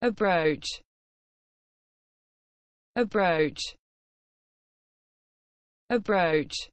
approach approach approach